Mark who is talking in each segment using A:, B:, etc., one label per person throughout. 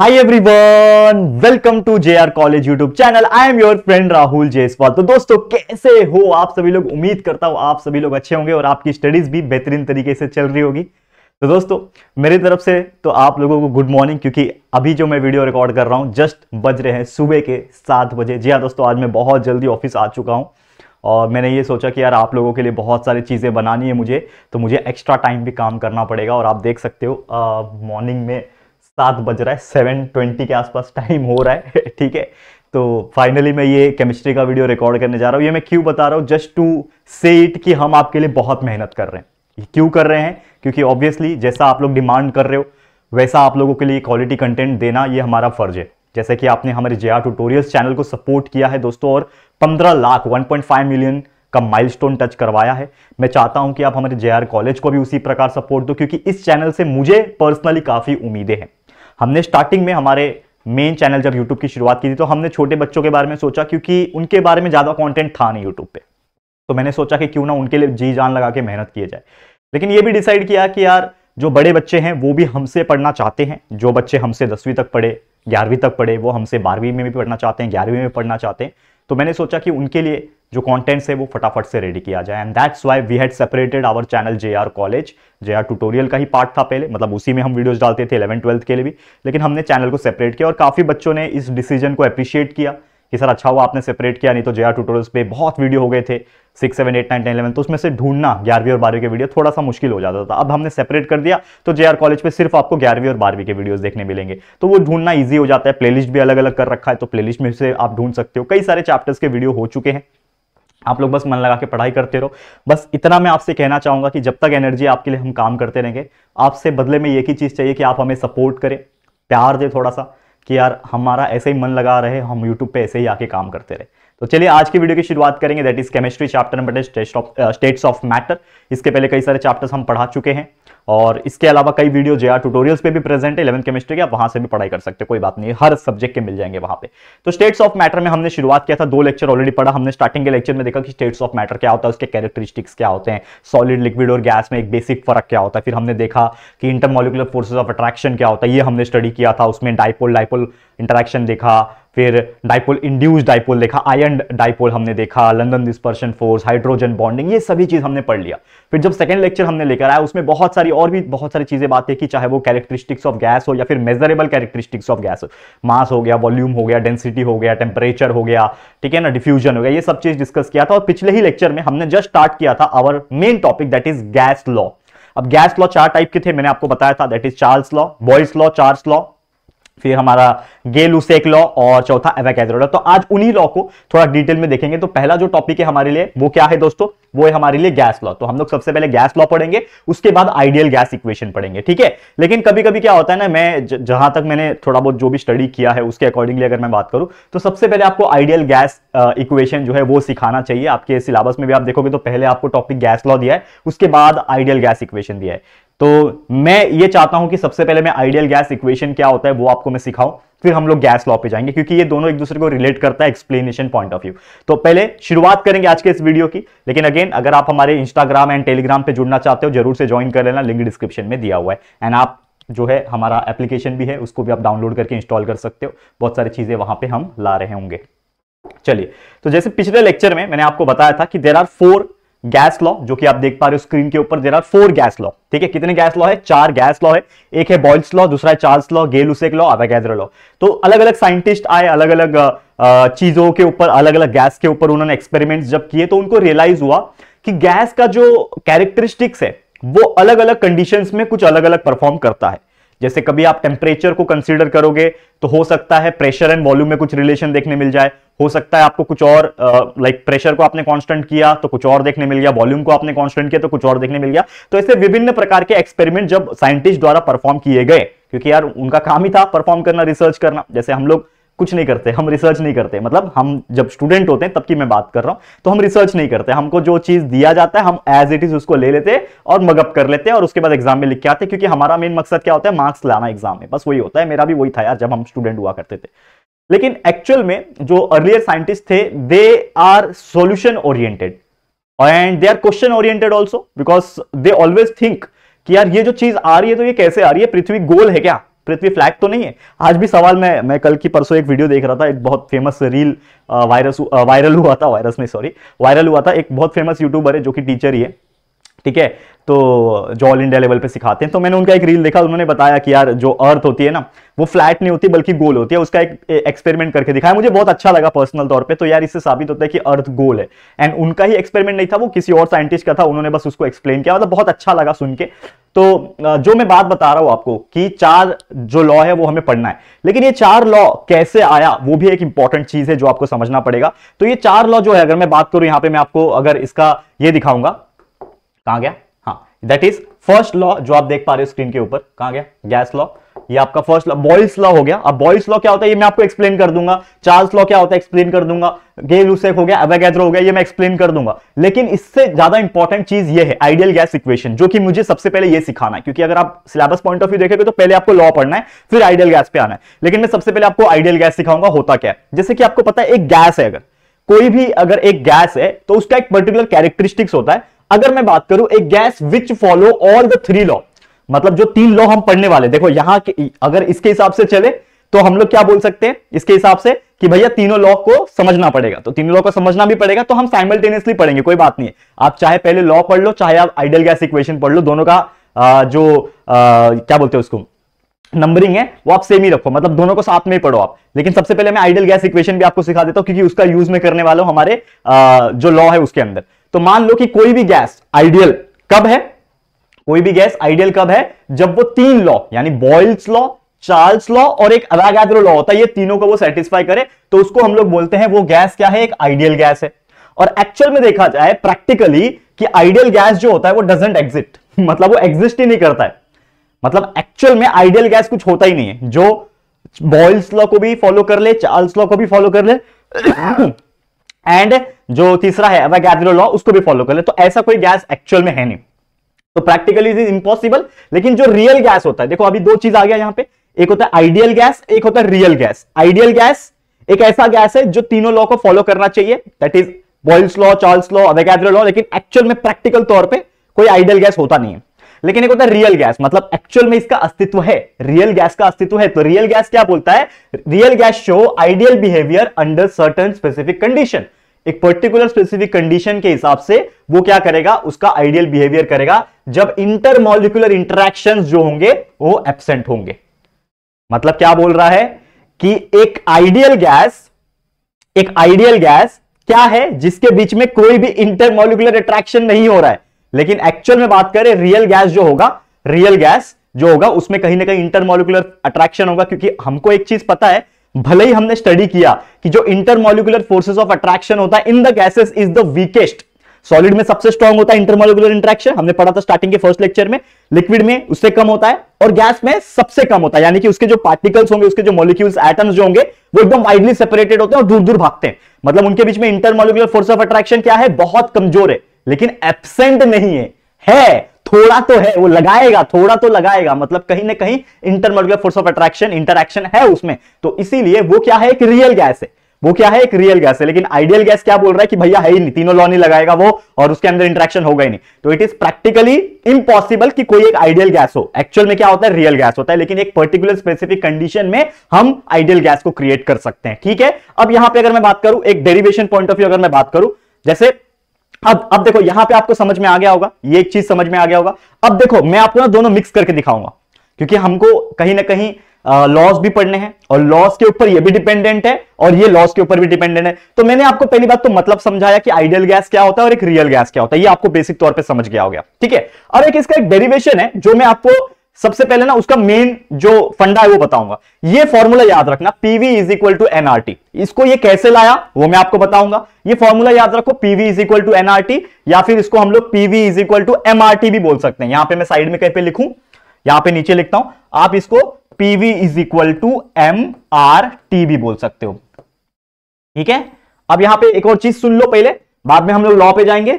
A: hi everyone welcome to J R college YouTube channel I am your friend Rahul Jaiswal तो दोस्तों कैसे हो आप सभी लोग उम्मीद करता हूँ आप सभी लोग अच्छे होंगे और आपकी स्टडीज भी बेहतरीन तरीके से चल रही होगी तो दोस्तों मेरी तरफ से तो आप लोगों को गुड मॉर्निंग क्योंकि अभी जो मैं वीडियो रिकॉर्ड कर रहा हूँ जस्ट बज रहे हैं सुबह के सात बजे जी हाँ दोस्तों आज मैं बहुत जल्दी ऑफिस आ चुका हूँ और मैंने ये सोचा कि यार आप लोगों के लिए बहुत सारी चीज़ें बनानी है मुझे तो मुझे एक्स्ट्रा टाइम भी काम करना पड़ेगा और आप देख सकते हो मॉर्निंग में सात बज रहा है सेवन ट्वेंटी के आसपास टाइम हो रहा है ठीक है तो फाइनली मैं ये केमिस्ट्री का वीडियो रिकॉर्ड करने जा रहा हूँ ये मैं क्यों बता रहा हूँ जस्ट टू से इट कि हम आपके लिए बहुत मेहनत कर रहे हैं क्यों कर रहे हैं क्योंकि ऑब्वियसली जैसा आप लोग डिमांड कर रहे हो वैसा आप लोगों के लिए क्वालिटी कंटेंट देना ये हमारा फर्ज है जैसे कि आपने हमारे जे आर ट्यूटोरियल्स चैनल को सपोर्ट किया है दोस्तों और 15 लाख 1.5 मिलियन का माइलस्टोन टच करवाया है मैं चाहता हूं कि आप हमारे जे कॉलेज को भी उसी प्रकार सपोर्ट दो क्योंकि इस चैनल से मुझे पर्सनली काफ़ी उम्मीदें हैं हमने स्टार्टिंग में हमारे मेन चैनल जब यूट्यूब की शुरुआत की थी तो हमने छोटे बच्चों के बारे में सोचा क्योंकि उनके बारे में ज़्यादा कॉन्टेंट था नहीं यूट्यूब पर तो मैंने सोचा कि क्यों ना उनके लिए जी जान लगा के मेहनत किए जाए लेकिन ये भी डिसाइड किया कि यार जो बड़े बच्चे हैं वो भी हमसे पढ़ना चाहते हैं जो बच्चे हमसे दसवीं तक पढ़े ग्यारहवीं तक पढ़े वो हमसे बारहवीं में भी पढ़ना चाहते हैं ग्यारहवीं में पढ़ना चाहते हैं तो मैंने सोचा कि उनके लिए जो कॉन्टेंट्स है वो फटाफट से रेडी किया जाए and that's why we had separated our channel J R college J R tutorial का ही पार्ट था पहले मतलब उसी में हम वीडियोज डालते थे इलेवन ट्वेल्थ के लिए भी लेकिन हमने चैनल को सेपरेट किया और काफ़ी बच्चों ने इस डिसीजन को अप्रिशिएट किया कि सर अच्छा हुआ आपने सेपरेट किया नहीं तो जे ट्यूटोरियल्स पे बहुत वीडियो हो गए थे six seven eight nine ten eleven तो उसमें से ढूंढना ग्यारहवीं और बारहवीं के वीडियो थोड़ा सा मुश्किल हो जाता था अब हमने सेपरेट कर दिया तो जे कॉलेज पे सिर्फ आपको ग्यारहवीं और बारहवीं के वीडियोस देखने मिलेंगे तो वो ढूंढना ईजी हो जाता है प्लेलिस्ट भी अलग अलग कर रखा है तो प्ले में से आप ढूंढ सकते हो कई सारे चैप्टर्स के वीडियो हो चुके हैं आप लोग बस मन लगा के पढ़ाई करते रहो बस इतना मैं आपसे कहना चाहूँगा कि जब तक एनर्जी आपके लिए हम काम करते रहेंगे आपसे बदले में एक ही चीज़ चाहिए कि आप हमें सपोर्ट करें प्यार दें थोड़ा सा कि यार हमारा ऐसे ही मन लगा रहे हम यूट्यूब पे ऐसे ही आके काम करते रहे तो चलिए आज की वीडियो की शुरुआत करेंगे that is chemistry chapter number states of matter इसके पहले कई सारे चैप्टर्स हम पढ़ा चुके हैं और इसके अलावा कई वीडियो जो है ट्यूटोरियल्स पे भी प्रेजेंट है इलेवन केमिस्ट्री के आप वहां से भी पढ़ाई कर सकते हैं कोई बात नहीं हर सब्जेक्ट के मिल जाएंगे वहां पे तो स्टेट्स ऑफ मैटर में हमने शुरुआत किया था दो लेक्चर ऑलरेडी पढ़ा हमने स्टार्टिंग के लेक्चर में देखा कि स्टेट्स ऑफ मैटर क्या होता है उसके कैरेक्टरिस्टिक्स क्या होते हैं सॉलिड लिक्विड और गैस में एक बेसिक फर्क क्या होता है फिर हमने देखा कि इंटरमोलिकुलर फोर्सेज ऑफ अट्रैक्शन क्या होता है ये हमने स्टडी किया था उसमें डाइपोल डाइपोल इंटरेक्शन देखा फिर डाइपोल इंड्यूस डाइपोल देखा आयन डाइपोल हमने देखा London dispersion force hydrogen bonding ये सभी चीज़ हमने पढ़ लिया फिर जब सेकंड लेक्चर हमने लेकर आया उसमें बहुत सारी और भी बहुत सारी चीज़ें बातें कि चाहे वो कैरेक्टरिस्टिक्स ऑफ गैस हो या फिर measurable characteristics of gas mass हो गया वॉल्यूम हो गया डेंसिटी हो गया टेम्परेचर हो गया ठीक है ना डिफ्यूजन हो गया ये सब चीज़ डिस्कस किया था और पिछले ही लेक्चर में हमने जस्ट स्टार्ट किया था our main topic that is gas law अब गैस लॉ चार टाइप के थे मैंने आपको बताया था that is Charles law Boyle's law Charles law फिर हमारा गे लुसेक लॉ और चौथा एवाकैद्रो लॉ तो आज उन्हीं लॉ को थोड़ा डिटेल में देखेंगे तो पहला जो टॉपिक है हमारे लिए वो क्या है दोस्तों वो है हमारे लिए गैस लॉ तो हम लोग सबसे पहले गैस लॉ पढ़ेंगे उसके बाद आइडियल गैस इक्वेशन पढ़ेंगे ठीक है लेकिन कभी कभी क्या होता है ना मैं जहां तक मैंने थोड़ा बहुत जो भी स्टडी किया है उसके अकॉर्डिंगली अगर मैं बात करूं तो सबसे पहले आपको आइडियल गैस इक्वेशन जो है वो सिखाना चाहिए आपके सिलेबस में भी आप देखोगे तो पहले आपको टॉपिक गैस लॉ दिया है उसके बाद आइडियल गैस इक्वेशन दिया है तो मैं ये चाहता हूं कि सबसे पहले मैं आइडियल गैस इक्वेशन क्या होता है वो आपको मैं सिखाऊं फिर हम लोग गैस लॉ पे जाएंगे क्योंकि ये दोनों एक दूसरे को रिलेट करता है एक्सप्लेनेशन पॉइंट ऑफ व्यू तो पहले शुरुआत करेंगे आज के इस वीडियो की लेकिन अगेन अगर आप हमारे इंस्टाग्राम एंड टेलीग्राम पे जुड़ना चाहते हो जरूर से ज्वाइन कर लेना लिंक डिस्क्रिप्शन में दिया हुआ है एंड आप जो है हमारा एप्लीकेशन भी है उसको भी आप डाउनलोड करके इंस्टॉल कर सकते हो बहुत सारी चीजें वहां पर हम ला रहे होंगे चलिए तो जैसे पिछले लेक्चर में मैंने आपको बताया था कि there are four gas law जो कि आप देख पा रहे हो स्क्रीन के ऊपर दे रहा फोर गैस लॉ ठीक है कितने गैस लॉ है चार गैस लॉ है एक है बॉइल्स लॉ दूसरा है चार्ल्स लॉ उसे लॉ अवेगैद्र लॉ तो अलग अलग साइंटिस्ट आए अलग अलग चीजों के ऊपर अलग अलग गैस के ऊपर उन्होंने एक्सपेरिमेंट जब किए तो उनको रियलाइज हुआ कि गैस का जो कैरेक्टरिस्टिक्स है वो अलग अलग कंडीशन में कुछ अलग अलग परफॉर्म करता है जैसे कभी आप टेम्परेचर को कंसिडर करोगे तो हो सकता है प्रेशर एंड वॉल्यूम में कुछ रिलेशन देखने मिल जाए हो सकता है आपको कुछ और लाइक प्रेशर को आपने कांस्टेंट किया तो कुछ और देखने मिल गया वॉल्यूम को आपने कांस्टेंट किया तो कुछ और देखने मिल गया तो ऐसे विभिन्न प्रकार के एक्सपेरिमेंट जब साइंटिस्ट द्वारा परफॉर्म किए गए क्योंकि यार उनका काम ही था परफॉर्म करना रिसर्च करना जैसे हम लोग कुछ नहीं करते हम रिसर्च नहीं करते मतलब हम जब स्टूडेंट होते हैं तब की मैं बात कर रहा हूं तो हम रिसर्च नहीं करते हमको जो चीज दिया जाता है हम एज इट इज उसको ले लेते और मगअप कर लेते हैं और उसके बाद एग्जाम में लिख के आते हैं क्योंकि हमारा मेन मकसद क्या होता है मार्क्स लाना एग्जाम में बस वही होता है मेरा भी वही था यार जब हम स्टूडेंट हुआ करते थे लेकिन एक्चुअल में जो अर्लियर साइंटिस्ट थे they are solution oriented and they are question oriented also because they always think कि यार ये जो चीज आ रही है तो ये कैसे आ रही है पृथ्वी गोल है क्या पृथ्वी फ्लैग तो नहीं है आज भी सवाल मैं मैं कल की परसों एक वीडियो देख रहा था एक बहुत फेमस रील वायरस वायरल हुआ था वायरस नहीं सॉरी वायरल हुआ था एक बहुत फेमस यूट्यूबर है जो कि टीचर ही है ठीक है तो जो ऑल इंडिया लेवल पे सिखाते हैं तो मैंने उनका एक रील देखा उन्होंने बताया कि यार जो अर्थ होती है ना वो फ्लैट नहीं होती बल्कि गोल होती है उसका एक एक्सपेरिमेंट करके दिखाया मुझे बहुत अच्छा लगा पर्सनल तौर पे तो यार इससे साबित होता है कि अर्थ गोल है एंड उनका ही एक्सपेरिमेंट नहीं था वो किसी और साइंटिस्ट का था उन्होंने बस उसको एक्सप्लेन किया मतलब बहुत अच्छा लगा सुन के तो जो मैं बात बता रहा हूं आपको कि चार जो लॉ है वो हमें पढ़ना है लेकिन ये चार लॉ कैसे आया वो भी एक इंपॉर्टेंट चीज है जो आपको समझना पड़ेगा तो ये चार लॉ जो है अगर मैं बात करूं यहां पे मैं आपको अगर इसका ये दिखाऊंगा कहा गया दैट इज फर्स्ट लॉ जो आप देख पा रहे हो स्क्रीन के ऊपर कहा गया गैस लॉ ये आपका फर्स्ट लॉ बॉयल्स लॉ हो गया अब बॉयल्स लॉ क्या होता है ये मैं आपको एक्सप्लेन कर दूंगा चार्ल्स लॉ क्या होता है एक्सप्लेन कर दूंगा गेल उसे हो गया एवागैद्रो हो गया ये मैं एक्सप्लेन कर दूंगा लेकिन इससे ज्यादा इंपॉर्टेंट चीज ये है आइडियल गैस इक्वेशन जो कि मुझे सबसे पहले ये सिखाना है क्योंकि अगर आप सिलेबस पॉइंट ऑफ व्यू देखेंगे तो पहले आपको लॉ पढ़ना है फिर आइडियल गैस पे आना है लेकिन मैं सबसे पहले आपको आइडियल गैस सिखाऊंगा होता क्या है जैसे कि आपको पता है एक गैस है अगर कोई भी अगर एक गैस है तो उसका एक पर्टिकुलर कैरेक्टरिस्टिक्स होता है अगर मैं बात करूं एक gas which follow all the three law मतलब जो तीन लॉ हम पढ़ने वाले देखो यहां के अगर इसके हिसाब से चले तो हम लोग क्या बोल सकते हैं इसके हिसाब से कि भैया तीनों लॉ को समझना पड़ेगा तो तीनों लॉ को समझना भी पड़ेगा तो हम साइमल्टेनियसली पढ़ेंगे कोई बात नहीं है आप चाहे पहले लॉ पढ़ लो चाहे आप आइडियल गैस इक्वेशन पढ़ लो दोनों का आ, जो आ, क्या बोलते हैं उसको नंबरिंग है वो आप सेम ही रखो मतलब दोनों को साथ में ही पढ़ो आप लेकिन सबसे पहले मैं आइडियल गैस इक्वेशन भी आपको सिखा देता हूं क्योंकि उसका यूज में करने वाला हूं हमारे आ, जो लॉ है उसके अंदर तो मान लो कि कोई भी गैस आइडियल कब है कोई भी गैस आइडियल कब है जब वो तीन लॉ यानी बॉयल्स लॉ चार्ल्स लॉ और एक अदागाद्रो लॉ होता है ये तीनों को वो सेटिस्फाई करे तो उसको हम लोग बोलते हैं वो गैस क्या है एक आइडियल गैस है और एक्चुअल में देखा जाए प्रैक्टिकली कि आइडियल गैस जो होता है वो डजेंट एग्जिट मतलब वो एग्जिस्ट ही नहीं करता है मतलब एक्चुअल में आइडियल गैस कुछ होता ही नहीं है जो बॉयल्स लॉ को भी फॉलो कर ले चार्ल्स लॉ को भी फॉलो कर ले एंड जो तीसरा है अवैगैद्रो लॉ उसको भी फॉलो कर ले तो ऐसा कोई गैस एक्चुअल में है नहीं तो प्रैक्टिकली इज इम्पॉसिबल लेकिन जो रियल गैस होता है देखो अभी दो चीज आ गया यहां पे एक होता है आइडियल गैस एक होता है रियल गैस आइडियल गैस एक ऐसा गैस है जो तीनों लॉ को फॉलो करना चाहिए that is Boyle's law Charles law Avogadro law लेकिन एक्चुअल में प्रैक्टिकल तौर पर कोई आइडियल गैस होता नहीं है लेकिन एक होता है रियल गैस मतलब एक्चुअल में इसका अस्तित्व है रियल गैस का अस्तित्व है तो रियल गैस क्या बोलता है real gas show ideal behaviour under certain specific condition एक पर्टिकुलर स्पेसिफिक कंडीशन के हिसाब से वो क्या करेगा उसका आइडियल बिहेवियर करेगा जब इंटरमोलिकुलर इंटरेक्शन जो होंगे वो एबसेंट होंगे मतलब क्या बोल रहा है कि एक आइडियल गैस एक आइडियल गैस क्या है जिसके बीच में कोई भी इंटरमोलिकुलर अट्रैक्शन नहीं हो रहा है लेकिन एक्चुअल में बात करें रियल गैस जो होगा रियल गैस जो होगा उसमें कहीं ना कहीं इंटरमोलिकुलर अट्रैक्शन होगा क्योंकि हमको एक चीज पता है भले ही हमने स्टडी किया कि जो इंटरमोलिकुलर फोर्सेस ऑफ अट्रैक्शन होता है in the gases is the weakest solid में सबसे स्ट्रॉन्ग होता है इंटरमोलिकुलर इंट्रैक्शन हमने पढ़ा था स्टार्टिंग के फर्स्ट लेक्चर में लिक्विड में उससे कम होता है और गैस में सबसे कम होता है यानी कि उसके जो पार्टिकल्स होंगे उसके जो मॉलिक्यूल्स एटम्स जो होंगे वो एकदम वाइडली सेपरेटेड होते हैं और दूर दूर भागते हैं मतलब उनके बीच में इंटरमोलिकुलर फोर्स ऑफ अट्रैक्शन क्या है बहुत कमजोर है लेकिन एबसेंट नहीं है है थोड़ा तो है वो लगाएगा थोड़ा तो लगाएगा मतलब कहीं ना कहीं intermolecular force of attraction interaction है उसमें तो इसीलिए वो क्या है एक रियल गैस है वो क्या है एक रियल गैस है लेकिन आइडियल गैस क्या बोल रहा है कि भैया है ही नहीं तीनों लॉ नहीं लगाएगा वो और उसके अंदर इंटरेक्शन होगा ही नहीं तो इट इज प्रैक्टिकली इम्पॉसिबल कि कोई एक आइडियल गैस हो एक्चुअल में क्या होता है रियल गैस होता है लेकिन एक पर्टिकुलर स्पेसिफिक कंडीशन में हम आइडियल गैस को क्रिएट कर सकते हैं ठीक है अब यहां पर अगर मैं बात करूं एक डेरिवेशन पॉइंट ऑफ व्यू अगर मैं बात करूं जैसे अब अब देखो यहां पे आपको समझ में आ गया होगा ये एक चीज समझ में आ गया होगा अब देखो मैं आपको ना दोनों मिक्स करके दिखाऊंगा क्योंकि हमको कहीं ना कहीं लॉस भी पढ़ने हैं और लॉस के ऊपर ये भी डिपेंडेंट है और ये लॉस के ऊपर भी डिपेंडेंट है तो मैंने आपको पहली बात तो मतलब समझाया कि आइडियल गैस क्या होता है और एक रियल गैस क्या होता है ये आपको बेसिक तौर पर समझ गया हो गया ठीक है और एक इसका एक डेरिवेशन है जो मैं आपको सबसे पहले ना उसका मेन जो फंडा है वो बताऊंगा ये फॉर्मूला याद रखना PV is equal to NRT इसको ये कैसे लाया वो मैं आपको बताऊंगा ये फॉर्मूला याद रखो PV is equal to NRT या फिर इसको हम लोग PV is equal to MRT भी बोल सकते हैं यहां पे मैं साइड में कहीं पे लिखूं यहां पे नीचे लिखता हूं आप इसको PV is equal to M R T भी बोल सकते हो ठीक है अब यहां पर एक और चीज सुन लो पहले बाद में हम लोग लॉ पे जाएंगे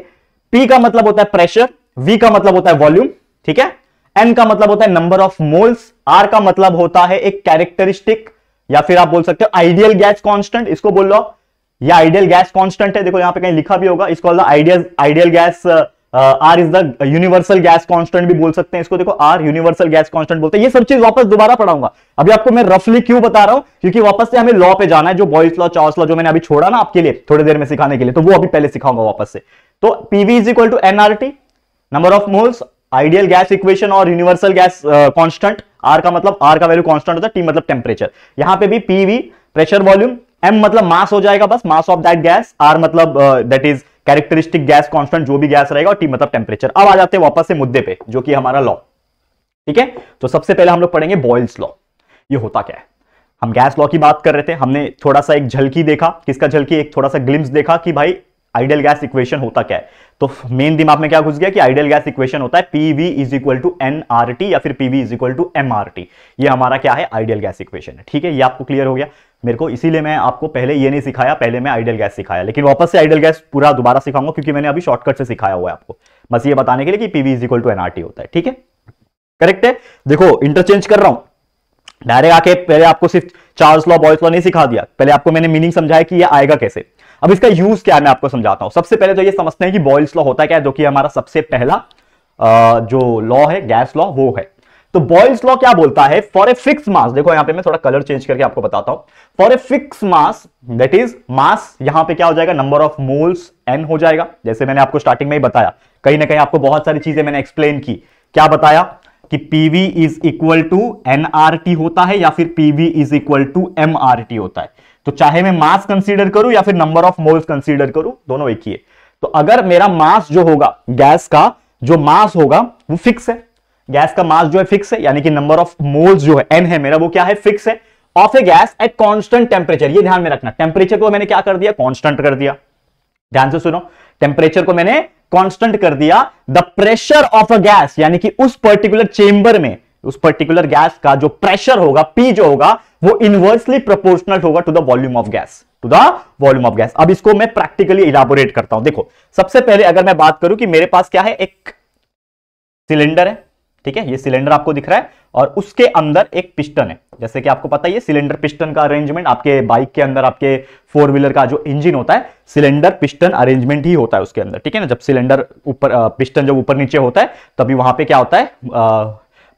A: पी का मतलब होता है प्रेशर वी का मतलब होता है वॉल्यूम ठीक है एन का मतलब होता है नंबर ऑफ मोल्स आर का मतलब होता है एक कैरेक्टरिस्टिक या फिर आप बोल सकते हो आइडियल गैस कांस्टेंट इसको बोल लो ये आइडियल गैस कांस्टेंट है देखो यहां पे कहीं लिखा भी होगा इसको ideal ideal gas R is the universal gas constant भी बोल सकते हैं इसको देखो आर यूनिवर्सल गैस कांस्टेंट बोलते हैं ये सब चीज वापस दोबारा पढ़ाऊंगा अभी आपको मैं रफली क्यों बता रहा हूं क्योंकि वापस से हमें लॉ पे जाना है जो बॉयस लॉ चार्स लॉ जो मैंने अभी छोड़ा ना आपके लिए थोड़ी देर में सिखाने के लिए तो वो अभी पहले सिखाऊंगा वापस से तो PV is equal to NRT number of moles ideal gas equation और यूनिवर्सल गैस कांस्टेंट आर का मतलब आर का वैल्यू कांस्टेंट होता है टी मतलब टेम्परेचर यहां पे भी पीवी प्रेशर वॉल्यूम एम मतलब मास हो जाएगा बस mass of that gas R मतलब that is characteristic gas constant जो भी गैस रहेगा और टी मतलब टेम्परेचर अब आ जाते हैं वापस से मुद्दे पे जो कि हमारा लॉ ठीक है तो सबसे पहले हम लोग पढ़ेंगे बॉयल्स लॉ ये होता क्या है हम गैस लॉ की बात कर रहे थे हमने थोड़ा सा एक झलकी देखा किसका झलकी एक थोड़ा सा ग्लिम्स देखा कि भाई आइडियल गैस इक्वेशन होता क्या है तो मेन दिमाग में क्या घुस गया कि आइडियल गैस इक्वेशन होता है PV is equal to N R T या फिर PV is equal to M R T ये हमारा क्या है आइडियल गैस इक्वेशन है ठीक है ये आपको क्लियर हो गया मेरे को इसीलिए मैं आपको पहले ये नहीं सिखाया पहले मैं आइडियल गैस सिखाया लेकिन वापस से आइडियल गैस पूरा दोबारा सिखाऊंगा क्योंकि मैंने अभी शॉर्टकट से सिखाया हुआ है आपको बस ये बताने के लिए कि PV is equal to NRT होता है ठीक है करेक्ट है देखो इंटरचेंज कर रहा हूं डायरेक्ट आके पहले आपको सिर्फ चार्ल्स लॉ बॉयस लॉ नहीं सिखा दिया पहले आपको मैंने मीनिंग समझाया कि ये आएगा कैसे अब इसका यूज क्या है मैं आपको समझाता हूं सबसे पहले तो ये समझते हैं कि बॉयल्स लॉ होता क्या है जो कि हमारा सबसे पहला जो लॉ है गैस लॉ वो है तो बॉयल्स लॉ क्या बोलता है फॉर ए फिक्स मास देखो यहां पे मैं थोड़ा कलर चेंज करके आपको बताता हूं for a fix mass that is mass यहां पे क्या हो जाएगा नंबर ऑफ मोल्स एन हो जाएगा जैसे मैंने आपको स्टार्टिंग में ही बताया कहीं ना कहीं आपको बहुत सारी चीजें मैंने एक्सप्लेन की क्या बताया कि PV is equal to NRT होता है या फिर PV is equal to T होता है तो चाहे मैं मास कंसीडर करूं या फिर नंबर ऑफ मोल्स कंसीडर करूं दोनों एक ही है तो अगर मेरा मास जो होगा गैस का जो मास होगा वो फिक्स है गैस का मास जो है फिक्स है यानी कि नंबर ऑफ मोल्स जो है एन है मेरा वो क्या है फिक्स है of a gas at constant temperature ये ध्यान में रखना टेम्परेचर को मैंने क्या कर दिया कॉन्स्टेंट कर दिया ध्यान से सुनो टेम्परेचर को मैंने कांस्टेंट कर दिया the pressure of a gas यानी कि उस पर्टिकुलर चेंबर में उस पर्टिकुलर गैस का जो प्रेशर होगा पी जो होगा वो इनवर्सली प्रोपोर्शनल होगा to the volume of gas to the volume of gas अब इसको मैं प्रैक्टिकली इलाबोरेट करता हूं देखो सबसे पहले अगर मैं बात करूं कि मेरे पास क्या है एक सिलेंडर है ठीक है ये सिलेंडर आपको दिख रहा है और उसके अंदर एक पिस्टन है जैसे कि आपको पता है सिलेंडर पिस्टन का अरेंजमेंट आपके बाइक के अंदर आपके फोर व्हीलर का जो इंजन होता है सिलेंडर पिस्टन अरेंजमेंट ही होता है उसके अंदर ठीक है ना जब सिलेंडर ऊपर पिस्टन जब ऊपर नीचे होता है तभी वहां पे क्या होता है आ,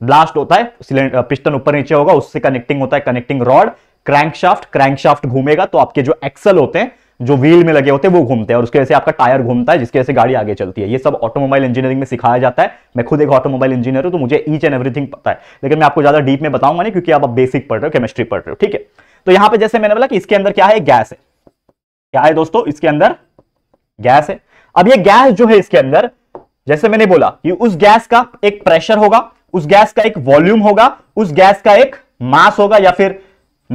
A: ब्लास्ट होता है पिस्टन ऊपर नीचे होगा उससे कनेक्टिंग होता है कनेक्टिंग रॉड क्रैंकशाफ्ट क्रैंकशाफ्ट घूमेगा तो आपके जो एक्सल होते हैं जो व्हील में लगे होते हैं वो घूमते हैं और उसके वजह से आपका टायर घूमता है जिसकी वजह से गाड़ी आगे चलती है ये सब ऑटोमोबाइल इंजीनियरिंग में सिखाया जाता है मैं खुद एक ऑटोमोबाइल इंजीनियर हूं तो मुझे ईच एंड एवरीथिंग पता है लेकिन मैं आपको ज्यादा डीप में बताऊंगा नहीं क्योंकि आप बेसिक पढ़ रहे हो केमिस्ट्री पढ़ रहे हो ठीक है तो यहां पर जैसे मैंने बोला कि इसके अंदर क्या है गैस है क्या है दोस्तों इसके अंदर गैस है अब यह गैस जो है इसके अंदर जैसे मैंने बोला कि उस गैस का एक प्रेशर होगा उस गैस का एक वॉल्यूम होगा उस गैस का एक मास होगा या फिर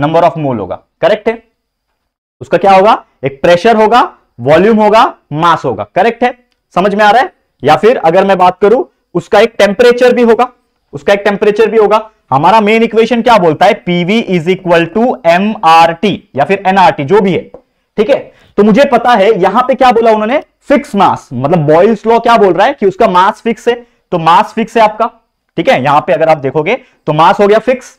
A: नंबर ऑफ मोल होगा करेक्ट है उसका क्या होगा एक प्रेशर होगा वॉल्यूम होगा मास होगा करेक्ट है समझ में आ रहा है या फिर अगर मैं बात करूं उसका एक टेम्परेचर भी होगा उसका एक टेम्परेचर भी होगा हमारा मेन इक्वेशन क्या बोलता है PV is equal to M R T या फिर एनआरटी जो भी है ठीक है तो मुझे पता है यहां पे क्या बोला उन्होंने फिक्स मास मतलब बॉयल्स लॉ क्या बोल रहा है कि उसका मास फिक्स है तो मास फिक्स है आपका ठीक है यहां पे अगर आप देखोगे तो मास हो गया फिक्स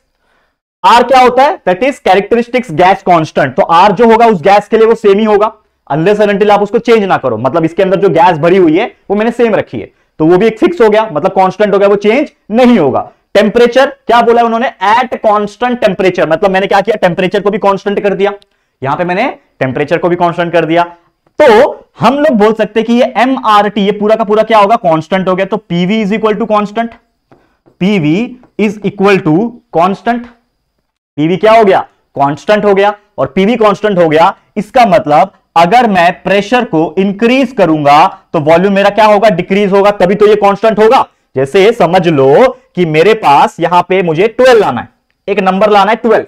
A: आर क्या होता है that is characteristics gas constant तो आर जो होगा उस गैस के लिए वो सेम ही होगा अनलेस आप उसको चेंज ना करो मतलब इसके अंदर जो गैस भरी हुई है वो मैंने सेम रखी है तो वो भी एक फिक्स हो गया मतलब कांस्टेंट हो गया वो चेंज नहीं होगा टेम्परेचर क्या बोला है उन्होंने एट कांस्टेंट टेम्परेचर मतलब मैंने क्या किया टेम्परेचर को भी कांस्टेंट कर दिया यहां पे मैंने टेम्परेचर को भी कॉन्स्टेंट कर दिया तो हम लोग बोल सकते कि ये टी ये पूरा का पूरा क्या होगा कॉन्स्टेंट हो गया तो PV is equal to constant PV is equal to constant PV क्या हो गया कांस्टेंट हो गया और पीवी कांस्टेंट हो गया इसका मतलब अगर मैं प्रेशर को इंक्रीज करूंगा तो वॉल्यूम मेरा क्या होगा डिक्रीज होगा तभी तो ये कांस्टेंट होगा जैसे समझ लो कि मेरे पास यहां पे मुझे 12 लाना है एक नंबर लाना है 12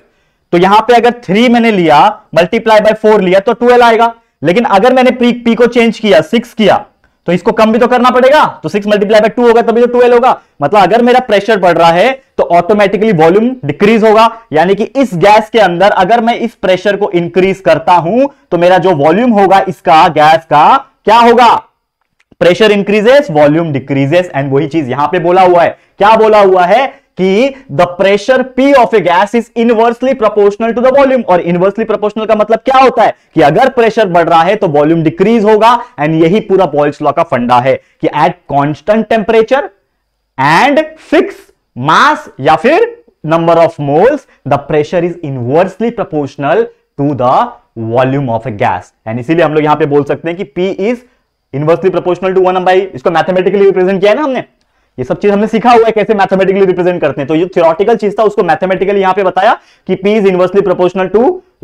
A: तो यहां पे अगर 3 मैंने लिया मल्टीप्लाई बाय 4 लिया तो 12 आएगा लेकिन अगर मैंने पी, पी को चेंज किया 6 किया तो इसको कम भी तो करना पड़ेगा तो सिक्स मल्टीप्लाई बाय टू होगा तभी तो ट्वेल्व होगा मतलब अगर मेरा प्रेशर बढ़ रहा है तो ऑटोमेटिकली वॉल्यूम डिक्रीज होगा यानी कि इस गैस के अंदर अगर मैं इस प्रेशर को इंक्रीज करता हूं तो मेरा जो वॉल्यूम होगा इसका गैस का क्या होगा pressure increases volume decreases and वही चीज यहां पे बोला हुआ है क्या बोला हुआ है कि the pressure P of a gas is inversely proportional to the volume और इनवर्सली प्रोपोर्शनल का मतलब क्या होता है कि अगर प्रेशर बढ़ रहा है तो वॉल्यूम डिक्रीज होगा एंड यही पूरा बॉयल्स लॉ का फंडा है कि at constant temperature and fix mass या फिर number of moles the pressure is inversely proportional to the volume of a gas and इसीलिए हम लोग यहां पर बोल सकते हैं कि P is inversely proportional to one by इसको मैथमेटिकली रिप्रेजेंट किया है ना हमने ये सब चीज हमने सीखा हुआ है कैसे मैथमेटिकली रिप्रेजेंट करते हैं तो ये थियोरटिकल चीज था उसको मैथमेटिकली यहां पे बताया कि P is inversely proportional to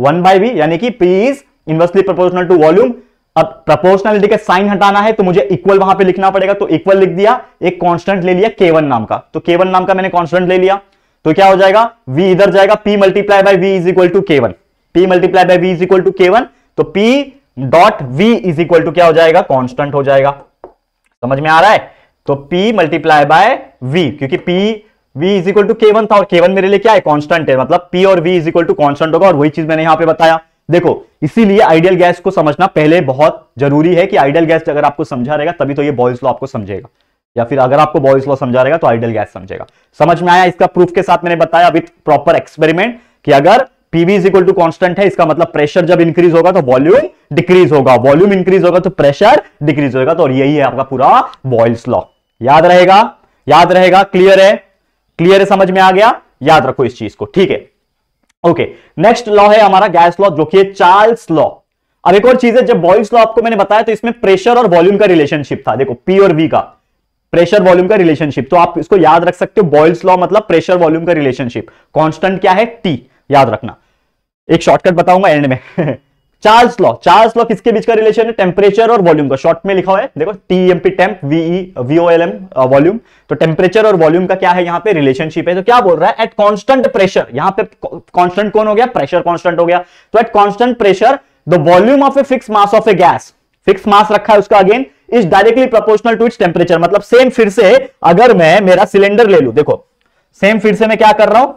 A: one by V यानी कि P is inversely proportional to volume अब प्रोपोर्शनलिटी का साइन हटाना है तो मुझे इक्वल वहां पे लिखना पड़ेगा तो इक्वल लिख दिया एक कांस्टेंट ले लिया K1 नाम का तो K1 नाम का मैंने कांस्टेंट ले लिया तो क्या हो जाएगा V इधर जाएगा P multiply by V is equal to K one P multiply by V is equal to K one तो P dot V is equal to क्या हो जाएगा कॉन्स्टेंट हो जाएगा समझ में आ रहा है तो P मल्टीप्लाई बाय V क्योंकि P V is equal to K one था और के वन मेरे लिए क्या है कांस्टेंट है मतलब P और V is equal to constant होगा और वही चीज मैंने यहां पे बताया देखो इसीलिए आइडियल गैस को समझना पहले बहुत जरूरी है कि आइडियल गैस अगर आपको समझा रहेगा तभी तो ये बॉयल्स लॉ आपको समझेगा या फिर अगर आपको बॉयल्स लॉ समझा रहेगा तो आइडियल गैस समझेगा समझ में आया इसका प्रूफ के साथ मैंने बताया विथ प्रॉपर एक्सपेरिमेंट कि अगर PV is equal to constant है इसका मतलब प्रेशर जब इंक्रीज होगा तो वॉल्यूम डिक्रीज होगा वॉल्यूम इंक्रीज होगा तो प्रेशर डिक्रीज होगा तो और यही है आपका पूरा बॉयल्स लॉ याद रहेगा याद रहेगा क्लियर है क्लियर है समझ में आ गया याद रखो इस चीज को ठीक है ओके नेक्स्ट लॉ है हमारा गैस लॉ जो कि चार्ल्स लॉ अब एक और चीज है जब बॉइल्स लॉ आपको मैंने बताया तो इसमें प्रेशर और वॉल्यूम का रिलेशनशिप था देखो पी और वी का प्रेशर वॉल्यूम का रिलेशनशिप तो आप इसको याद रख सकते हो बॉइल्स लॉ मतलब प्रेशर वॉल्यूम का रिलेशनशिप कांस्टेंट क्या है टी याद रखना एक शॉर्टकट बताऊंगा एंड में चार्ल्स लॉ चार्ल्स लॉ किसके बीच का रिलेशन है टेम्परेचर और वॉल्यूम का शॉर्ट में लिखा हुआ है देखो P temp VE VOLM volume तो टेम्परेचर और वॉल्यूम का क्या है यहाँ पे रिलेशनशिप है तो क्या बोल रहा है एट कॉन्स्टेंट प्रेशर यहाँ पे कॉन्स्टेंट कौन हो गया प्रेशर कॉन्स्टेंट हो गया तो at constant pressure the volume of a fix mass of a gas fix mass रखा है उसका again is directly proportional to its temperature मतलब सेम फिर से अगर मैं मेरा सिलेंडर ले लू देखो सेम फिर से मैं क्या कर रहा हूं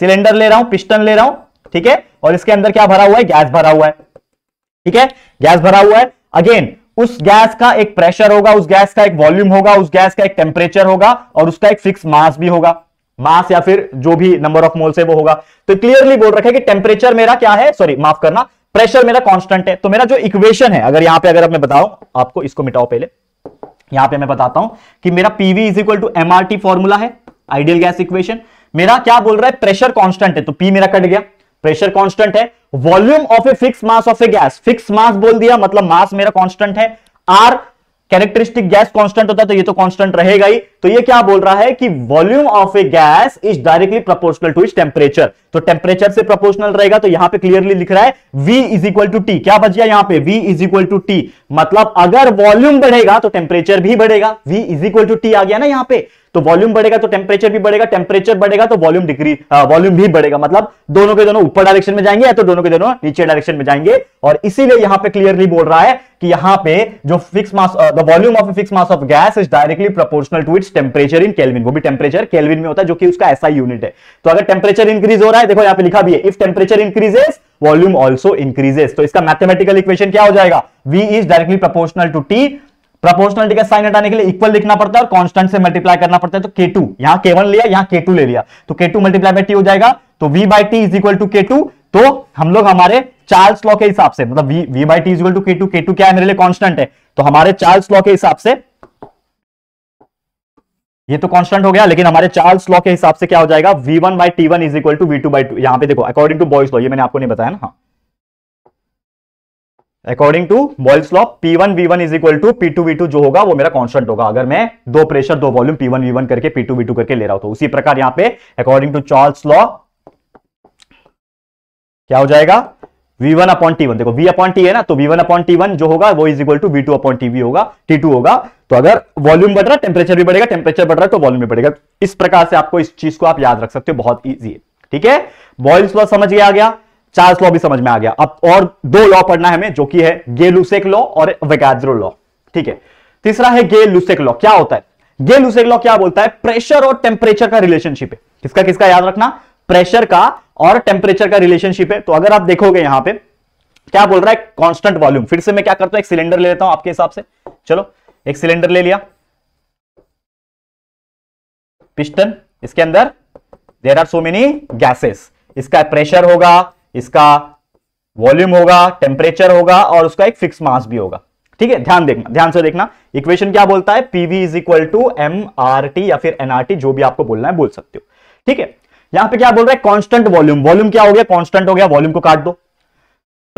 A: सिलेंडर ले रहा हूं पिस्टन ले रहा हूं ठीक है और इसके अंदर क्या भरा हुआ है गैस भरा हुआ है ठीक है गैस भरा हुआ है अगेन उस गैस का एक प्रेशर होगा उस गैस का एक वॉल्यूम होगा उस गैस का एक टेम्परेचर होगा और उसका एक फिक्स मास भी होगा मास या फिर जो भी नंबर ऑफ मोल से वो होगा तो क्लियरली बोल रखा है कि टेम्परेचर मेरा क्या है सॉरी माफ करना प्रेशर मेरा कांस्टेंट है तो मेरा जो इक्वेशन है अगर यहां पे अगर मैं बताऊं आपको इसको मिटाओ पहले यहां पे मैं बताता हूं कि मेरा PV is equal to MRT formula है आइडियल गैस इक्वेशन मेरा क्या बोल रहा है प्रेशर कॉन्स्टेंट है तो पी मेरा कट गया प्रेशर कांस्टेंट है volume of a fix mass of a gas fix mass बोल दिया मतलब मास मेरा कांस्टेंट है आर कैरेक्टरिस्टिक गैस कांस्टेंट होता है तो ये तो कांस्टेंट रहेगा ही तो ये क्या बोल रहा है कि volume of a gas is directly proportional to is temperature तो टेम्परेचर से प्रोपोर्शनल रहेगा तो यहां पे क्लियरली लिख रहा है V is equal to T क्या बच गया यहां पे V is equal to T मतलब अगर वॉल्यूम बढ़ेगा तो टेम्परेचर भी बढ़ेगा V is equal to T आ गया ना यहां पर तो वॉल्यूम बढ़ेगा तो टेम्परेचर भी बढ़ेगा टेम्परेचर बढ़ेगा तो वॉल्यूम डिग्री वॉल्यूम भी बढ़ेगा मतलब दोनों के दोनों ऊपर डायरेक्शन में जाएंगे या तो दोनों के दोनों नीचे डायरेक्शन में जाएंगे और इसीलिए यहां पे क्लियरली बोल रहा है कि यहां पे जो fix mass the volume of fix mass of gas is directly proportional to its temperature in Kelvin वो भी टेम्परेचर केल्विन में होता है जो कि उसका ऐसा यूनिट है तो अगर टेम्परेचर इंक्रीज हो रहा है देखो यहां पे लिखा भी है if temperature increases volume also increases तो इसका मैथमेटिकल इक्वेशन क्या हो जाएगा V is directly proportional to T proportionality का साइन हटाने के लिए इक्वल लिखना पड़ता है और कांस्टेंट से मल्टीप्लाई करना पड़ता है तो के टू यहां के वन लिया यहां के टू ले लिया तो के टू मल्टीप्लाई बाई टी हो जाएगा तो V by T is equal to K two तो हम लोग हमारे चार्ल्स लॉ के हिसाब से मतलब V V by T is equal to K two K two क्या है मेरे लिए कॉन्स्टेंट है तो हमारे चार्ल्स लॉ के हिसाब से ये तो कांस्टेंट हो गया लेकिन हमारे चार्ल्स लॉ के हिसाब से क्या हो जाएगा v1 one by T one is equal to V two by two यहां पे देखो अकॉर्डिंग टू बॉयस लॉ ये मैंने आपको नहीं बताया ना हाँ according to Boyle's law P one V one is equal to P two V two जो होगा वो मेरा कॉन्स्टेंट होगा अगर मैं दो प्रेशर दो वॉल्यूम वी वन करके वी टू करके ले रहा हूं तो उसी प्रकार यहां पे अकॉर्डिंग टू चार्ल्स लॉ क्या हो जाएगा वी वन अपॉन टी देखो वी अपॉन टी है ना तो वी वन अपॉन टी जो होगा वो is equal to V two upon T होगा टी टू होगा तो अगर वॉल्यूम बढ़ रहा है टेम्परेचर भी बढ़ेगा टेम्परेचर बढ़ रहा है तो वॉल्यूम भी बढ़ेगा इस प्रकार से आपको इस चीज को आप याद रख सकते हो बहुत ईजी है ठीक है बॉयल्स लॉ समझ गया गया चार्ल्स लॉ भी समझ में आ गया अब और दो लॉ पढ़ना है हमें जो कि है गे लुसेक लॉ और वेगाद्रो लॉ ठीक है तीसरा है गे लुसेक लॉ क्या होता है गे लुसेक लॉ क्या बोलता है प्रेशर और टेम्परेचर का रिलेशनशिप है किसका किसका याद रखना प्रेशर का और टेम्परेचर का रिलेशनशिप है तो अगर आप देखोगे यहां पर क्या बोल रहा है कॉन्स्टेंट वॉल्यूम फिर से मैं क्या करता हूं एक सिलेंडर ले लेता हूं आपके हिसाब से चलो एक सिलेंडर ले लिया पिस्टन इसके अंदर there are so many gases इसका प्रेशर होगा इसका वॉल्यूम होगा टेम्परेचर होगा और उसका एक फिक्स मास भी होगा ठीक है ध्यान देखना ध्यान से देखना इक्वेशन क्या बोलता है PV is equal to M R T या फिर एनआरटी जो भी आपको बोलना है बोल सकते हो ठीक है यहां पे क्या बोल रहा है कांस्टेंट वॉल्यूम वॉल्यूम क्या हो गया कांस्टेंट हो गया वॉल्यूम को काट दो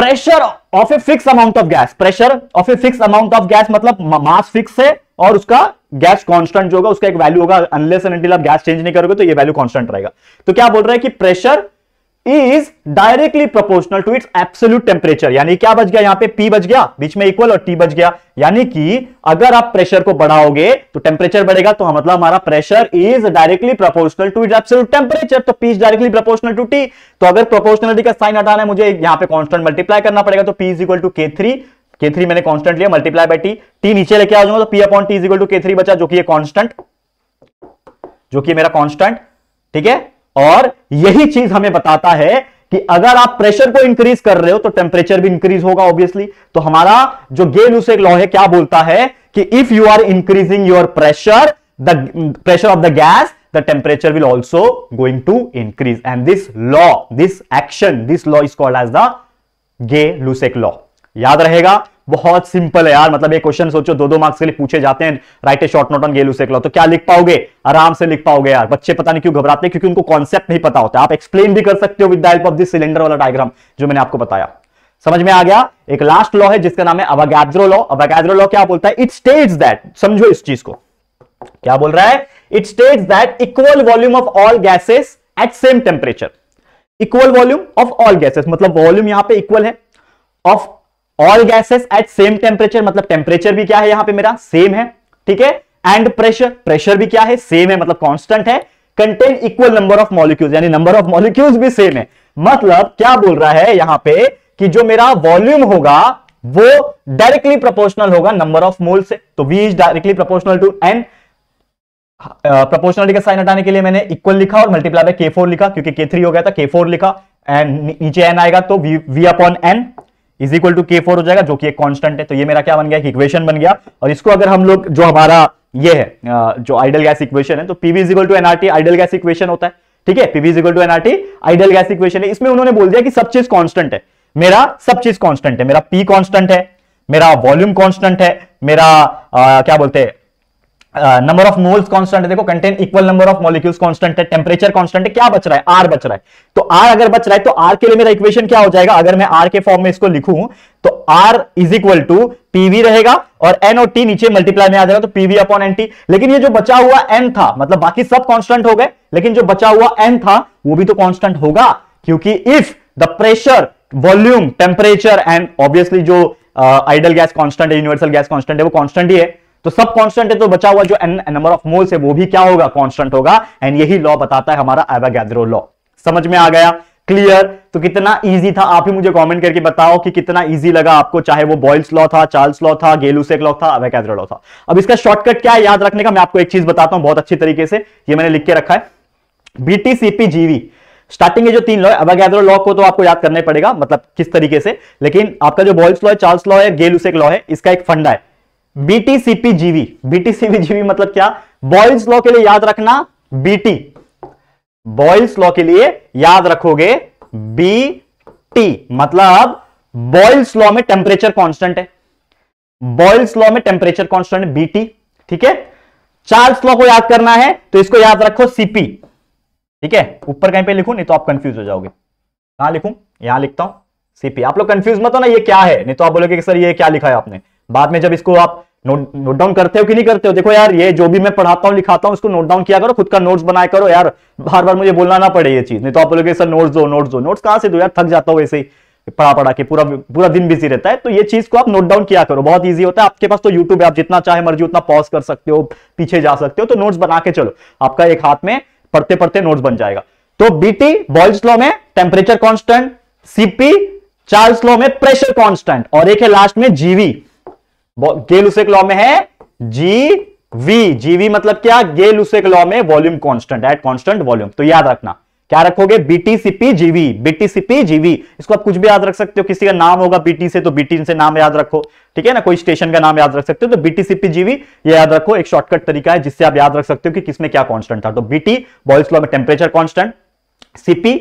A: pressure of a fix amount of gas pressure of a fix amount of gas मतलब मास फिक्स है और उसका गैस कॉन्स्टेंट जो होगा उसका एक वैल्यू होगा अनलेस एंड आप गैस चेंज नहीं करोगे तो ये वैल्यू कॉन्स्टेंट रहेगा तो क्या बोल रहा है कि pressure is directly proportional to its absolute temperature यानी क्या बच गया यहां पे पी बच गया बीच में इक्वल और टी बच गया यानी कि अगर आप प्रेशर को बढ़ाओगे तो टेम्परेचर बढ़ेगा तो मतलब हमारा pressure is directly proportional to it absolute temperature तो P is directly proportional to T तो अगर प्रोपोर्शनलिटी का साइन हटाना है मुझे यहां पे कांस्टेंट मल्टीप्लाई करना पड़ेगा तो P is equal to K three K three मैंने कांस्टेंट लिया मल्टीप्लाई बाई टी टी नीचे लेके आ जाऊंगा तो P upon T is equal to K three बचा जो कि कांस्टेंट जो कि मेरा कांस्टेंट ठीक है और यही चीज हमें बताता है कि अगर आप प्रेशर को इंक्रीज कर रहे हो तो टेम्परेचर भी इंक्रीज होगा ऑब्वियसली तो हमारा जो गेल उसे लॉ है क्या बोलता है कि if you are increasing your pressure the pressure of the gas the temperature will also going to increase and this law this action this law is called as the Gay Lussac law याद रहेगा बहुत simple है यार मतलब ये question सोचो दो दो मार्क्स के लिए पूछे जाते हैं write a short note on Gay Lussac law तो क्या लिख पाओगे आराम से लिख पाओगे यार बच्चे पता नहीं क्यों घबराते हैं क्योंकि उनको कॉन्सेप्ट नहीं पता होता आप एक्सप्लेन भी कर सकते हो with the help of this cylinder वाला डायग्राम जो मैंने आपको बताया समझ में आ गया एक लास्ट लॉ है जिसका नाम है अवागैद्रो लॉ अवागैद्रो लॉ क्या बोलता है इट स्टेट्स दैट समझो इस चीज को क्या बोल रहा है it states that equal volume of all gases at same temperature equal volume of all gases मतलब वॉल्यूम यहां पे इक्वल है of all gases at same temperature मतलब टेम्परेचर भी क्या है यहां पे मेरा सेम है ठीक है एंड प्रेशर प्रेशर भी क्या है सेम है मतलब कांस्टेंट है contain equal number of molecules यानी नंबर ऑफ मॉलिक्यूल्स भी सेम है मतलब क्या बोल रहा है यहां पे कि जो मेरा वॉल्यूम होगा वो डायरेक्टली प्रोपोर्शनल होगा नंबर ऑफ मोल से तो V is directly proportional to N proportionality का साइन हटाने के लिए मैंने इक्वल लिखा और मल्टीप्लाई बाय के फोर लिखा क्योंकि के थ्री हो गया था के फोर लिखा एंड नीचे एन आएगा तो V upon N is equal to K four हो जाएगा जो कि एक कांस्टेंट है तो ये मेरा क्या बन गया इक्वेशन बन गया और इसको अगर हम लोग जो हमारा ये है जो आइडल गैस इक्वेशन है तो PV is equal to NRT ideal gas equation होता है ठीक है PV is equal to NRT ideal gas equation है इसमें उन्होंने बोल दिया कि सब चीज कॉन्स्टेंट है मेरा सब चीज कॉन्स्टेंट है मेरा पी कॉन्स्टेंट है मेरा वॉल्यूम कॉन्स्टेंट है मेरा आ, क्या बोलते हैं नंबर ऑफ मोल्स कांस्टेंट है देखो contain equal number of molecules constant है टेम्परेचर कांस्टेंट है क्या बच रहा है आर बच रहा है तो आर अगर बच रहा है तो आर के लिए मेरा इक्वेशन क्या हो जाएगा अगर मैं आर के फॉर्म में इसको लिखूं तो R is equal to PV रहेगा और एन और टी नीचे मल्टीप्लाई में आ जाएगा तो पीवी अपॉन एन टी लेकिन ये जो बचा हुआ एन था मतलब बाकी सब कॉन्स्टेंट हो गए लेकिन जो बचा हुआ एन था वो भी तो कॉन्स्टेंट होगा क्योंकि if the pressure volume temperature and obviously जो आइडल गैस कॉन्स्टेंट है यूनिवर्सल गैस कॉन्स्टेंट है वो कॉन्स्टेंट ही है तो सब कांस्टेंट है तो बचा हुआ जो एन नंबर ऑफ मोल्स है वो भी क्या होगा कांस्टेंट होगा एंड यही लॉ बताता है हमारा एवागैद्रो लॉ समझ में आ गया क्लियर तो कितना इजी था आप ही मुझे कमेंट करके बताओ कि कितना इजी लगा आपको चाहे वो बॉयल्स लॉ था चार्ल्स लॉ था गेलूसेक लॉ था अवेकैद्रो लॉ था अब इसका शॉर्टकट क्या है याद रखने का मैं आपको एक चीज बताता हूं बहुत अच्छी तरीके से ये मैंने लिख के रखा है बीटीसीपी जीवी स्टार्टिंग के जो तीन लॉ है लॉ को तो आपको याद करने पड़ेगा मतलब किस तरीके से लेकिन आपका जो बॉयल्स लॉ है चार्ल्स लॉ है गेलूसेक लॉ है इसका एक फंडा है बीटीसीपी जीवी बीटीसीपी जीवी मतलब क्या बॉयल्स लॉ के लिए याद रखना बीटी बॉयल्स लॉ के लिए याद रखोगे बी टी मतलब बॉयल्स लॉ में टेम्परेचर कांस्टेंट है बॉयल्स लॉ में टेम्परेचर कांस्टेंट बीटी ठीक है चार्ल्स लॉ को याद करना है तो इसको याद रखो सीपी ठीक है ऊपर कहीं पे लिखू नहीं तो आप कंफ्यूज हो जाओगे कहां लिखूं यहां लिखता हूं सीपी आप लोग कंफ्यूज मत हो ना ये क्या है नहीं तो आप बोलोगे सर ये क्या लिखा है आपने बाद में जब इसको आप नोट नोट डाउन करते हो कि नहीं करते हो देखो यार ये जो भी मैं पढ़ाता हूँ लिखाता हूँ उसको नोट डाउन किया करो खुद का नोट्स बनाया करो यार बार बार मुझे बोलना ना पड़े ये चीज नहीं तो आप बोलोगे सर नोट्स दो नोट्स दो नोट्स कहाँ से दो यार थक जाता हूँ वैसे ही पढ़ा पढ़ा के पूरा पूरा दिन बिजी रहता है तो ये चीज को आप नोट डाउन किया करो बहुत ईजी होता है आपके पास तो यूट्यूब है आप जितना चाहे मर्जी उतना पॉज कर सकते हो पीछे जा सकते हो तो नोट्स बना के चलो आपका एक हाथ में पढ़ते पढ़ते नोट्स बन जाएगा तो बीटी बॉयल्स लॉ में temperature constant CP Charles law में प्रेशर कॉन्स्टेंट और एक है लास्ट में जीवी गे लुसेक लॉ में है जी वी जीवी मतलब क्या गे लुसेक लॉ में volume constant at constant volume तो याद रखना क्या रखोगे बीटीसीपी जीवी बीटीसीपी जीवी इसको आप कुछ भी याद रख सकते हो किसी का नाम होगा बीटी से तो बीटी से नाम याद रखो ठीक है ना कोई स्टेशन का नाम याद रख सकते हो तो बीटीसीपी जीवी ये याद रखो एक शॉर्टकट तरीका है जिससे आप याद रख सकते हो कि किसमें क्या कांस्टेंट था तो बीटी बॉयस लॉ में temperature constant CP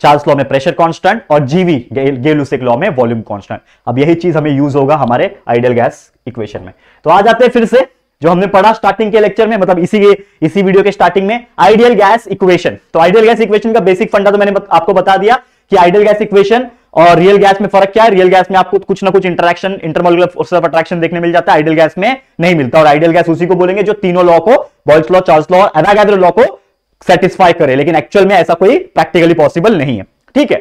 A: Charles law में प्रेशर कॉन्स्टेंट और जीवी गेलुसिक लॉ में वॉल्यूम कॉन्स्टेंट अब यही चीज हमें यूज होगा हमारे आइडियल गैस इक्वेशन में तो आ जाते हैं फिर से जो हमने पढ़ा स्टार्टिंग के लेक्चर में मतलब इसी के इसी वीडियो के स्टार्टिंग में आइडियल गैस इक्वेशन तो आइडियल गैस इक्वेशन का बेसिक फंडा तो मैंने आपको बता दिया कि आइडियल गैस इक्वेशन और रियल गैस में फर्क क्या है रियल गैस में आपको कुछ ना कुछ interaction intermolar force of attraction देखने मिल जाता है आइडियल गैस में नहीं मिलता और आइडियल गैस उसी को बोलेंगे जो तीनों लॉ को बॉल्स लॉ चार्ल्स लॉ और एनागैद्रो लॉ को सेटिस्फाई करे लेकिन एक्चुअल में ऐसा कोई प्रैक्टिकली पॉसिबल नहीं है ठीक है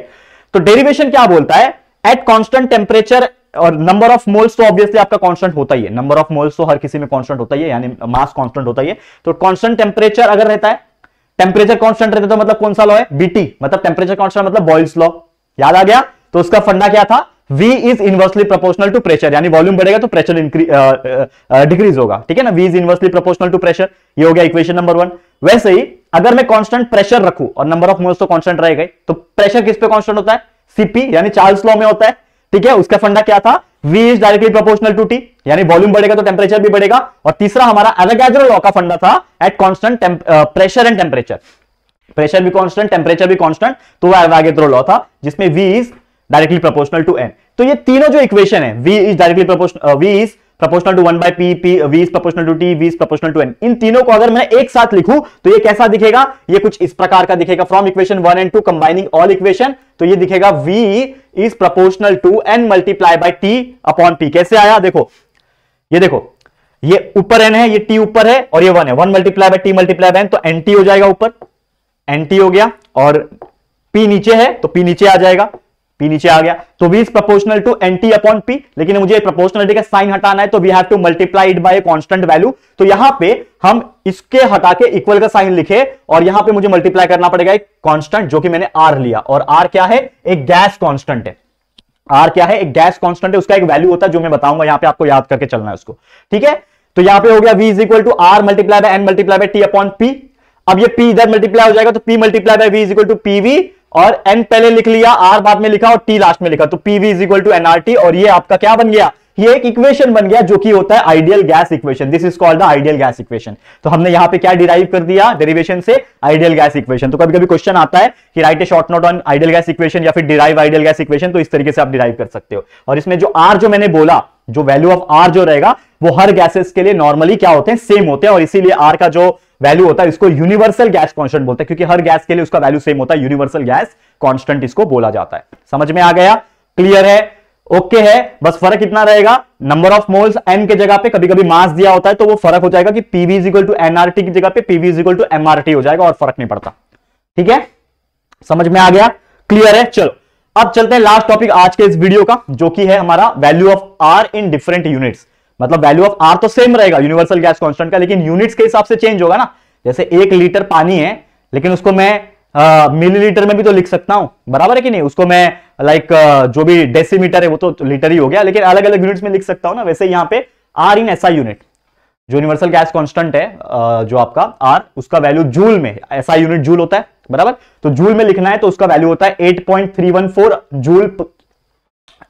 A: तो डेरिवेशन क्या बोलता है एट कॉन्स्टेंट टेम्परेचर और नंबर ऑफ मोल्स तो ऑब्वियसली आपका कांस्टेंट होता ही है नंबर ऑफ मोल्स तो हर किसी में कांस्टेंट होता ही है यानी मास कांस्टेंट होता ही है तो कांस्टेंट टेम्परेचर अगर रहता है टेम्परेचर कांस्टेंट रहता है तो मतलब कौन सा लॉ है बीटी मतलब टेम्परेचर कॉन्स्टेंट मतलब बॉइल्स लॉ याद आ गया तो उसका फंडा क्या था V is inversely proportional to pressure यानी वॉल्यूम बढ़ेगा तो प्रेशर डिक्रीज होगा ठीक है ना V is inversely proportional to pressure ये हो गया इक्वेशन नंबर वन वैसे ही अगर मैं कांस्टेंट प्रेशर रखूं और नंबर ऑफ मोल्स तो कांस्टेंट रहेगा तो प्रेशर किस पे कांस्टेंट होता है सीपी यानी चार्ल्स लॉ में होता है ठीक है उसका फंडा क्या था V is directly proportional to T यानी वॉल्यूम बढ़ेगा तो टेम्परेचर भी बढ़ेगा और तीसरा हमारा एवोगैड्रो लॉ का फंडा था at constant pressure and temperature pressure भी कॉन्स्टेंट टेम्परेचर भी कॉन्स्टेंट तो वह एवोगैड्रो लॉ था जिसमें V is directly proportional to N तो ये तीनों जो इक्वेशन है V is directly proportional V is proportional to one by P P v is to T t, v to N इन तीनों को अगर मैं एक साथ लिखूं तो ये कैसा दिखेगा ये कुछ इस प्रकार का दिखेगा from equation one and two combining all equation तो ये दिखेगा v is proportional to n multiply by T upon P कैसे आया देखो ये देखो ये ऊपर n है ये t ऊपर है और ये 1 है 1 multiply by T multiply by N तो टी हो जाएगा ऊपर एन टी हो गया और p नीचे है तो p नीचे आ जाएगा पी नीचे आ गया तो V is proportional to N T upon P लेकिन मुझे प्रपोर्शनलिटी का साइन हटाना है तो we have to multiply it by constant value तो यहां पे हम इसके हटा के इक्वल का साइन लिखे और यहां पे मुझे मल्टीप्लाई करना पड़ेगा एक कांस्टेंट जो कि मैंने आर लिया और आर क्या है एक गैस कॉन्स्टेंट है आर क्या है एक गैस कॉन्स्टेंट है उसका एक वैल्यू होता है जो मैं बताऊंगा यहां पर आपको याद करके चलना है उसको ठीक है तो यहां पर हो गया V is equal to R multiply by N multiply by T upon P अब ये पी इधर मल्टीप्लाई हो जाएगा तो P multiply by V is equal to P V और एन पहले लिख लिया आर बाद में लिखा और टी लास्ट में लिखा तो PV is equal to NRT और ये आपका क्या बन गया ये एक इक्वेशन बन गया जो कि होता है ideal gas equation this is called the ideal gas equation तो हमने यहां पे क्या डिराइव कर दिया डेरिवेशन से आइडियल गैस इक्वेशन तो कभी कभी क्वेश्चन आता है कि write a short note on ideal gas equation या फिर डिराइव आइडियल गैस इक्वेशन तो इस तरीके से आप डिराइव कर सकते हो और इसमें जो आर जो मैंने बोला जो वैल्यू ऑफ आर जो रहेगा वो हर गैसेस के लिए नॉर्मली क्या होते हैं सेम होते हैं और इसीलिए आर का जो वैल्यू होता है इसको यूनिवर्सल गैस कॉन्स्टेंट बोलते हैं क्योंकि हर गैस के लिए उसका वैल्यू सेम होता है यूनिवर्सल गैस कॉन्स्टेंट इसको बोला जाता है समझ में आ गया क्लियर है ओके okay है बस फर्क इतना रहेगा नंबर ऑफ मोल्स एम के जगह पे कभी कभी मास दिया होता है तो वो फर्क हो जाएगा कि PV is equal to NRT की जगह पे PV is equal to MRT हो जाएगा और फर्क नहीं पड़ता ठीक है समझ में आ गया क्लियर है चलो अब चलते हैं लास्ट टॉपिक आज के इस वीडियो का जो कि है हमारा value of R in different units मतलब वैल्यू ऑफ आर तो सेम रहेगा यूनिवर्सल गैस कॉन्स्टेंट का लेकिन यूनिट्स के हिसाब से चेंज होगा ना जैसे एक लीटर पानी है लेकिन उसको मैं मिलीलीटर में भी तो लिख सकता हूं बराबर है कि नहीं उसको मैं लाइक जो भी डेसीमीटर है वो तो लीटर ही हो गया लेकिन अलग अलग यूनिट्स में लिख सकता हूं ना वैसे यहाँ पे आर इन ऐसा यूनिट जो यूनिवर्सल गैस कांस्टेंट है जो आपका आर उसका वैल्यू जूल में ऐसा यूनिट जूल होता है बराबर तो जूल में लिखना है तो उसका वैल्यू होता है एट जूल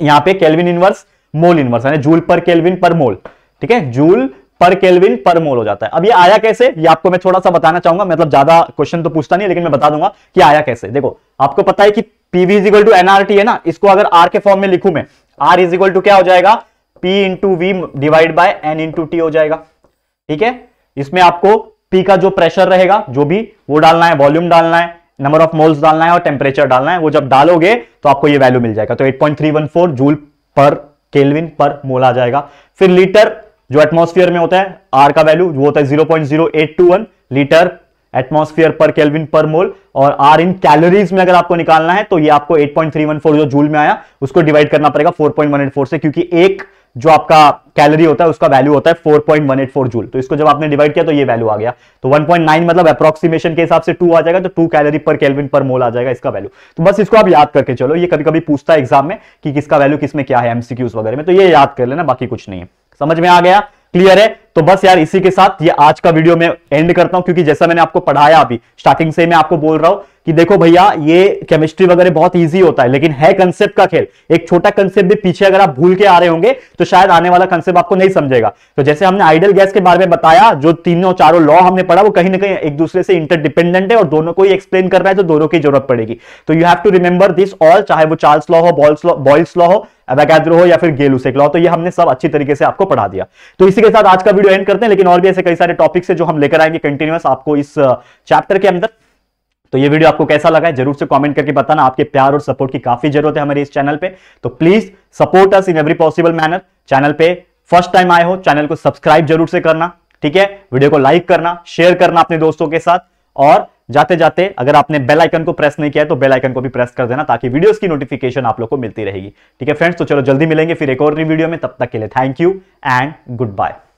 A: यहाँ पे कैलविन इनवर्स मोल इनवर्स यानी जूल पर केल्विन पर मोल ठीक है जूल पर केल्विन पर मोल हो जाता है अब ये आया कैसे ये आपको मैं थोड़ा सा बताना चाहूंगा मतलब ज्यादा क्वेश्चन तो पूछता नहीं लेकिन मैं बता दूंगा कि आया कैसे देखो आपको पता है कि पीवी इजिकल टू एनआरटी है ना इसको अगर आर के फॉर्म में लिखू मैं आर इज इक्वल टू क्या हो जाएगा P into V divide by N into T हो जाएगा ठीक है इसमें आपको पी का जो प्रेशर रहेगा जो भी वो डालना है वॉल्यूम डालना है नंबर ऑफ मोल्स डालना है और टेम्परेचर डालना है वो जब डालोगे तो आपको ये वैल्यू मिल जाएगा तो 8.314 जूल पर केल्विन पर मोल आ जाएगा फिर लीटर जो एटमोस्फियर में होता है आर का वैल्यू वो होता है zero point zero eight two one litre atmosphere पर केल्विन पर मोल और आर इन कैलोरीज में अगर आपको निकालना है तो ये आपको 8.314 जो जूल में आया उसको डिवाइड करना पड़ेगा 4.184 से क्योंकि एक जो आपका कैलोरी होता है उसका वैल्यू होता है 4.184 जूल तो इसको जब आपने डिवाइड किया तो ये वैल्यू आ गया तो 1.9 मतलब अप्रोक्सीमेशन के हिसाब से 2 आ जाएगा तो 2 कैलोरी पर केल्विन पर मोल आ जाएगा इसका वैल्यू तो बस इसको आप याद करके चलो ये कभी कभी पूछता है एग्जाम में कि किसका वैल्यू किसमें क्या है एमसीक्यूज वगैरह में तो ये याद कर लेना बाकी कुछ नहीं है समझ में आ गया क्लियर है तो बस यार इसी के साथ ये आज का वीडियो मैं एंड करता हूं क्योंकि जैसा मैंने आपको पढ़ाया अभी स्टार्टिंग से मैं आपको बोल रहा हूं कि देखो भैया ये केमिस्ट्री वगैरह बहुत इजी होता है लेकिन है कंसेप्ट का खेल एक छोटा कंसेप्ट भी पीछे अगर आप भूल के आ रहे होंगे तो शायद आने वाला कंसेप्ट आपको नहीं समझेगा तो जैसे हमने आइडियल गैस के बारे में बताया जो तीनों चारों लॉ हमने पढ़ा वो कहीं ना कहीं एक दूसरे से इंटरडिपेंडेंट है और दोनों को ही एक्सप्लेन कर रहा है तो दोनों की जरूरत पड़ेगी तो you have to remember this all चाहे वो चार्ल्स लॉ हो बॉल्स लॉ बॉयल्स लॉ हो अबैकाद्रो हो या फिर गेलू से तो ये हमने सब अच्छी तरीके से आपको पढ़ा दिया तो इसी के साथ आज का वीडियो एंड करते हैं लेकिन और भी ऐसे कई सारे टॉपिक्स है जो हम लेकर आएंगे कंटिन्यूस आपको इस चैप्टर के अंदर तो ये वीडियो आपको कैसा लगा है जरूर से कमेंट करके बताना आपके प्यार और सपोर्ट की काफी जरूरत है हमारे इस चैनल पे तो please support us in every possible manner channel पे फर्स्ट टाइम आए हो चैनल को सब्सक्राइब जरूर से करना ठीक है वीडियो को लाइक करना शेयर करना अपने दोस्तों के साथ और जाते जाते अगर आपने बेल आइकन को प्रेस नहीं किया है तो बेल आइकन को भी प्रेस कर देना ताकि वीडियोस की नोटिफिकेशन आप लोग को मिलती रहेगी ठीक है फ्रेंड्स तो चलो जल्दी मिलेंगे फिर एक और वीडियो में तब तक के लिए thank you and good bye